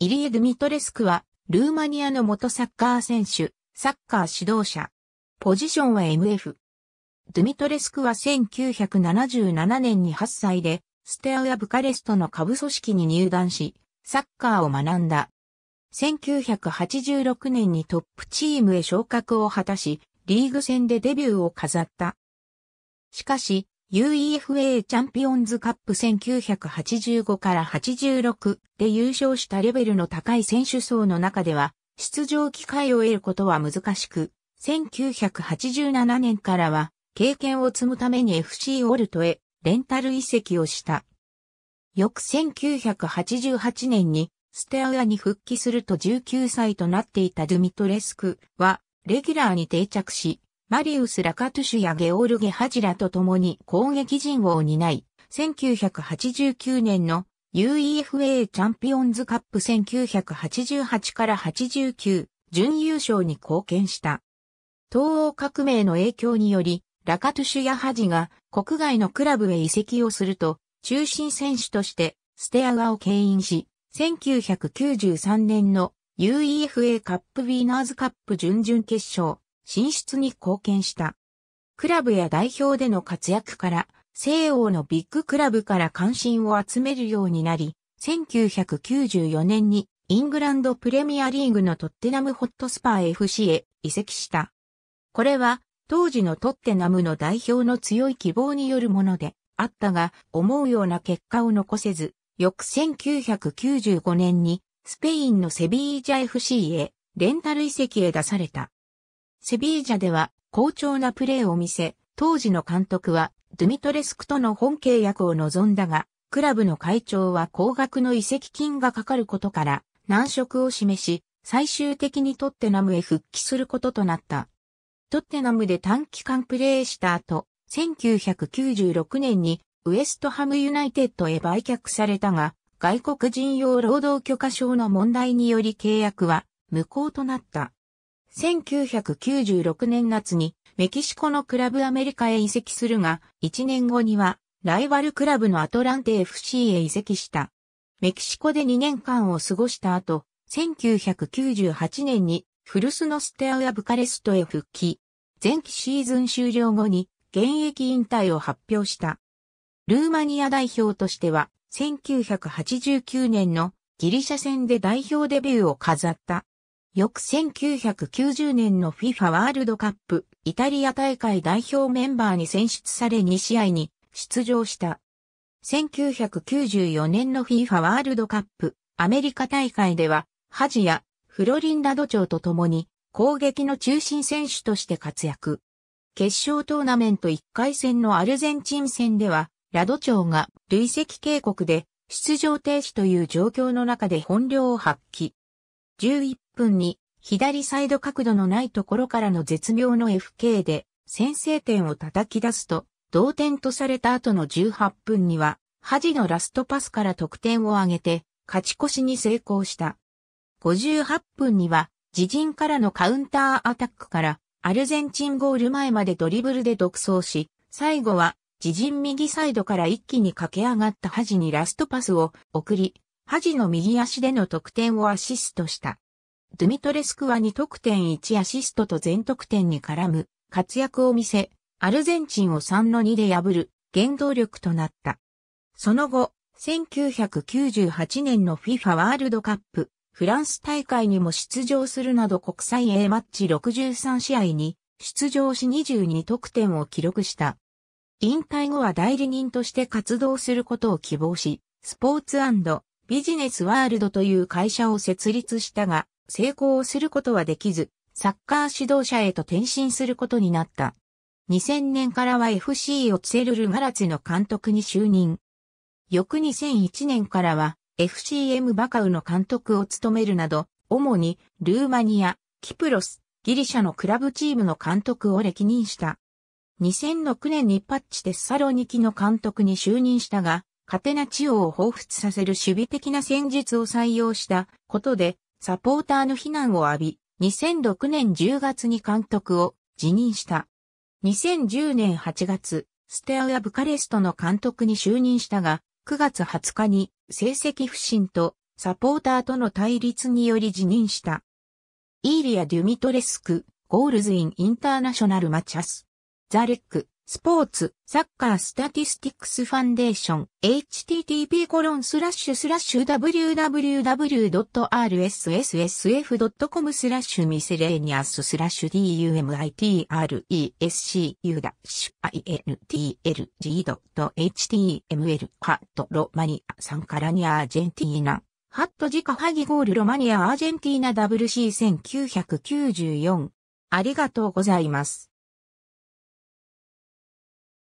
イリエ・ドゥミトレスクは、ルーマニアの元サッカー選手、サッカー指導者。ポジションは MF。ドゥミトレスクは1977年に8歳で、ステアア・ブカレストの下部組織に入団し、サッカーを学んだ。1986年にトップチームへ昇格を果たし、リーグ戦でデビューを飾った。しかし、UEFA チャンピオンズカップ1985から86で優勝したレベルの高い選手層の中では、出場機会を得ることは難しく、1987年からは、経験を積むために FC オルトへ、レンタル移籍をした。翌1988年に、ステアアに復帰すると19歳となっていたドゥミトレスクは、レギュラーに定着し、マリウス・ラカトゥシュやゲオルゲ・ハジラと共に攻撃陣を担い、1989年の UEFA チャンピオンズカップ1988から89準優勝に貢献した。東欧革命の影響により、ラカトゥシュやハジが国外のクラブへ移籍をすると、中心選手としてステアガを牽引し、1993年の UEFA カップウィーナーズカップ準々決勝、進出に貢献した。クラブや代表での活躍から、西欧のビッグクラブから関心を集めるようになり、1994年にイングランドプレミアリーグのトッテナムホットスパー FC へ移籍した。これは当時のトッテナムの代表の強い希望によるものであったが、思うような結果を残せず、翌1995年にスペインのセビージャ FC へレンタル移籍へ出された。セビージャでは好調なプレーを見せ、当時の監督はドゥミトレスクとの本契約を望んだが、クラブの会長は高額の移籍金がかかることから難色を示し、最終的にトッテナムへ復帰することとなった。トッテナムで短期間プレーした後、1996年にウエストハムユナイテッドへ売却されたが、外国人用労働許可証の問題により契約は無効となった。1996年夏にメキシコのクラブアメリカへ移籍するが、1年後にはライバルクラブのアトランテ FC へ移籍した。メキシコで2年間を過ごした後、1998年にフルスのステアウアブカレストへ復帰。前期シーズン終了後に現役引退を発表した。ルーマニア代表としては1989年のギリシャ戦で代表デビューを飾った。翌1990年の FIFA ワールドカップイタリア大会代表メンバーに選出され2試合に出場した。1994年の FIFA ワールドカップアメリカ大会ではハジやフロリンダド長と共に攻撃の中心選手として活躍。決勝トーナメント1回戦のアルゼンチン戦では、ラド町が累積警告で出場停止という状況の中で本領を発揮。11分に、左サイド角度のないところからの絶妙の FK で、先制点を叩き出すと、同点とされた後の18分には、恥のラストパスから得点を挙げて、勝ち越しに成功した。58分には、自陣からのカウンターアタックから、アルゼンチンゴール前までドリブルで独走し、最後は、自陣右サイドから一気に駆け上がったハジにラストパスを送り、ハジの右足での得点をアシストした。ドゥミトレスクは2得点1アシストと全得点に絡む活躍を見せ、アルゼンチンを3の2で破る原動力となった。その後、1998年の FIFA ワールドカップフランス大会にも出場するなど国際 A マッチ63試合に出場し22得点を記録した。引退後は代理人として活動することを希望し、スポーツビジネスワールドという会社を設立したが、成功することはできず、サッカー指導者へと転身することになった。2000年からは FC オツェルル・ガラツの監督に就任。翌2001年からは FCM バカウの監督を務めるなど、主にルーマニア、キプロス、ギリシャのクラブチームの監督を歴任した。2006年にパッチテッサロニキの監督に就任したが、カテナチオを彷彿させる守備的な戦術を採用したことで、サポーターの非難を浴び、2006年10月に監督を辞任した。2010年8月、ステアウアブカレストの監督に就任したが、9月20日に成績不振とサポーターとの対立により辞任した。イーリア・デュミトレスク、ゴールズイン・インターナショナル・マチャス。ザ・レック。スポーツ、サッカースタティスティックスファンデーション、http コロンスラッシュスラッシュ w w w r s s s f c o m スラッシュミセレーニアススラッシュ dumitrescu intlg.html ハットロマニアサンカラニアアージェンティーナハットジカハギゴールロマニアアージェンティーナ WC1994 ありがとうございます。